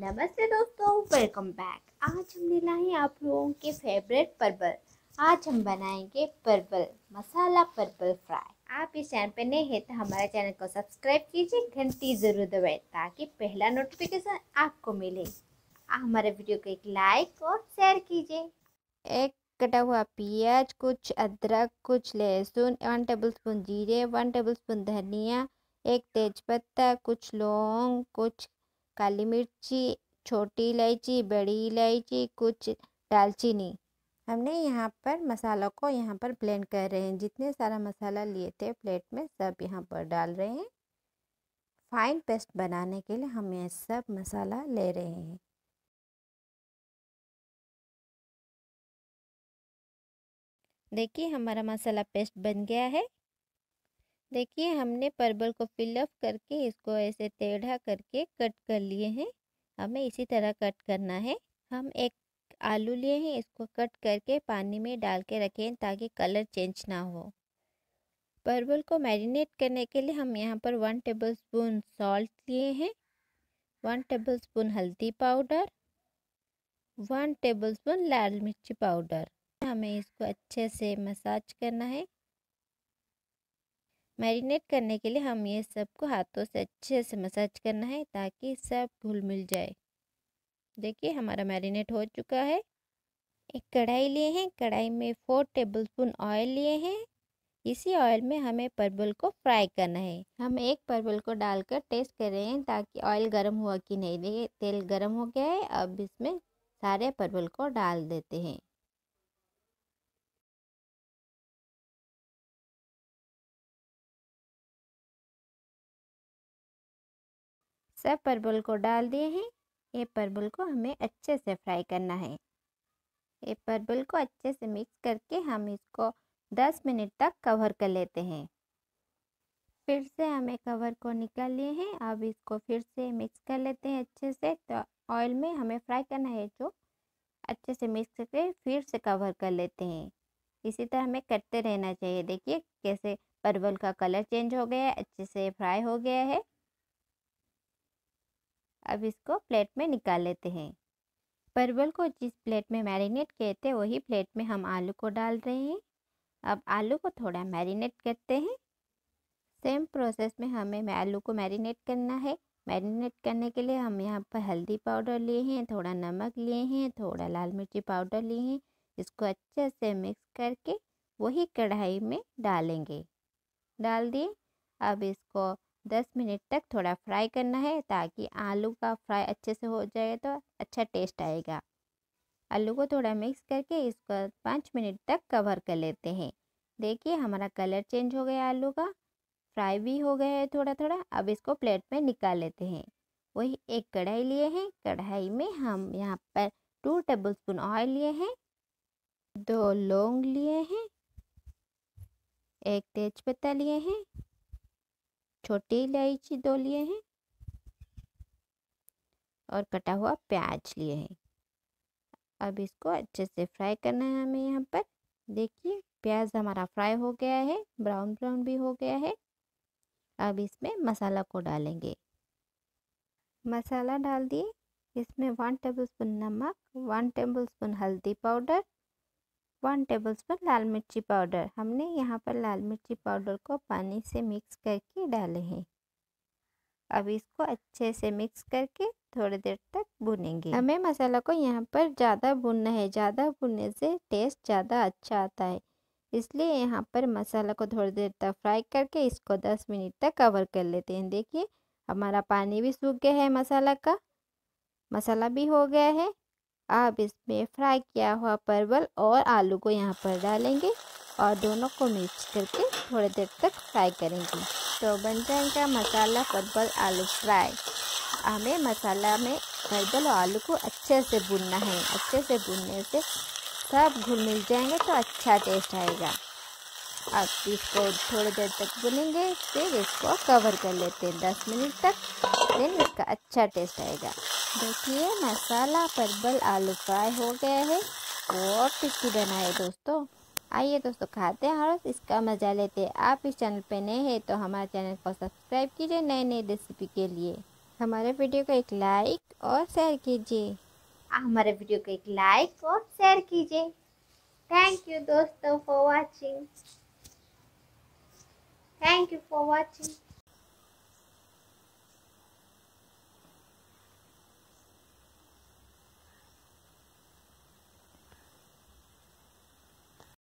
नमस्ते दोस्तों welcome back आज हमने लाए आप लोगों के फेवरेट परबल आज हम बनाएंगे परबल मसाला परबल फ्राई आप इस चैनल पर नए हैं तो हमारे चैनल को सब्सक्राइब कीजिए घंटी ज़रूर दबाएं ताकि पहला नोटिफिकेशन आपको मिले आप हमारे वीडियो को एक लाइक और शेयर कीजिए एक कटा हुआ प्याज कुछ अदरक कुछ लहसुन वन टेबल स्पून जीरे वन टेबल स्पून धनिया एक तेज पत्ता कुछ लौंग कुछ काली मिर्ची छोटी इलायची बड़ी इलायची कुछ दालचीनी हमने यहाँ पर मसालों को यहाँ पर ब्लेंड कर रहे हैं जितने सारा मसाला लिए थे प्लेट में सब यहाँ पर डाल रहे हैं फाइन पेस्ट बनाने के लिए हम ये सब मसाला ले रहे हैं देखिए हमारा मसाला पेस्ट बन गया है देखिए हमने परवल को फिलअप करके इसको ऐसे टेढ़ा करके कट कर लिए हैं हमें इसी तरह कट करना है हम एक आलू लिए हैं इसको कट करके पानी में डाल के रखें ताकि कलर चेंज ना हो परवल को मैरिनेट करने के लिए हम यहाँ पर वन टेबल स्पून सॉल्ट लिए हैं वन टेबल स्पून हल्दी पाउडर वन टेबल स्पून लाल मिर्ची पाउडर हमें इसको अच्छे से मसाज करना है मैरिनेट करने के लिए हम ये सबको हाथों से अच्छे से मसाज करना है ताकि सब घुल मिल जाए देखिए हमारा मैरिनेट हो चुका है एक कढ़ाई लिए हैं कढ़ाई में फोर टेबलस्पून ऑयल लिए हैं इसी ऑयल में हमें परवल को फ्राई करना है हम एक परवल को डालकर टेस्ट कर रहे हैं ताकि ऑयल गर्म हुआ कि नहीं देखिए तेल गर्म हो गया है अब इसमें सारे परवल को डाल देते हैं सब परवल को डाल दिए हैं ये परवल को हमें अच्छे से फ्राई करना है ये परवल को अच्छे से मिक्स करके हम इसको 10 मिनट तक कवर कर लेते हैं फिर से हमें कवर को निकाल लिए हैं अब इसको फिर से मिक्स कर लेते हैं अच्छे से तो ऑयल में हमें फ्राई करना है जो अच्छे से मिक्स करके फिर से कवर कर लेते हैं इसी तरह हमें करते रहना चाहिए देखिए कैसे परवल का कलर चेंज हो गया है अच्छे से फ्राई हो गया है अब इसको प्लेट में निकाल लेते हैं परवल को जिस प्लेट में मैरिनेट किए थे वही प्लेट में हम आलू को डाल रहे हैं अब आलू को थोड़ा मैरिनेट करते हैं सेम प्रोसेस में हमें आलू को मैरिनेट करना है मैरिनेट करने के लिए हम यहाँ पर हल्दी पाउडर लिए हैं थोड़ा नमक लिए हैं थोड़ा लाल मिर्ची पाउडर लिए हैं इसको अच्छे से मिक्स करके वही कढ़ाई में डालेंगे डाल दिए अब इसको दस मिनट तक थोड़ा फ्राई करना है ताकि आलू का फ्राई अच्छे से हो जाए तो अच्छा टेस्ट आएगा आलू को थोड़ा मिक्स करके इसको पाँच मिनट तक कवर कर लेते हैं देखिए हमारा कलर चेंज हो गया आलू का फ्राई भी हो गया है थोड़ा थोड़ा अब इसको प्लेट में निकाल लेते हैं वही एक कढ़ाई लिए हैं कढ़ाई में हम यहाँ पर टू टेबल स्पून ऑयल लिए हैं दो लौंग लिए हैं एक तेज पत्ता लिए हैं छोटी इलायची दो लिए हैं और कटा हुआ प्याज लिए हैं अब इसको अच्छे से फ्राई करना है हमें यहाँ पर देखिए प्याज हमारा फ्राई हो गया है ब्राउन ब्राउन भी हो गया है अब इसमें मसाला को डालेंगे मसाला डाल दिए इसमें वन टेबलस्पून नमक वन टेबलस्पून हल्दी पाउडर वन टेबलस्पून लाल मिर्ची पाउडर हमने यहाँ पर लाल मिर्ची पाउडर को पानी से मिक्स करके डाले हैं अब इसको अच्छे से मिक्स करके थोड़ी देर तक भुनेंगे हमें मसाला को यहाँ पर ज़्यादा भुनना है ज़्यादा भुनने से टेस्ट ज़्यादा अच्छा आता है इसलिए यहाँ पर मसाला को थोड़ी देर तक फ्राई करके इसको 10 मिनट तक कवर कर लेते हैं देखिए हमारा पानी भी सूख गया है मसाला का मसाला भी हो गया है आप इसमें फ्राई किया हुआ परवल और आलू को यहाँ पर डालेंगे और दोनों को मिक्स करके थोड़ी देर तक फ्राई करेंगे तो बन जाएगा मसाला परवल आलू फ्राई हमें मसाला में परवल और आलू को अच्छे से भुनना है अच्छे से भुनने से सब घुल मिल जाएंगे तो अच्छा टेस्ट आएगा अब इसको थोड़ी देर तक भुनेंगे फिर इसको कवर कर लेते हैं दस मिनट तक फिर इसका अच्छा टेस्ट आएगा देखिए मसाला परबल आलू फ्राई हो गया है और टिक्की बनाए दोस्तों आइए दोस्तों खाते हैं और इसका मज़ा लेते हैं आप इस चैनल पर नए हैं तो हमारे चैनल को सब्सक्राइब कीजिए नए नई रेसिपी के लिए हमारे वीडियो को एक लाइक और शेयर कीजिए हमारे वीडियो को एक लाइक और शेयर कीजिए थैंक यू दोस्तों for watching thank you for watching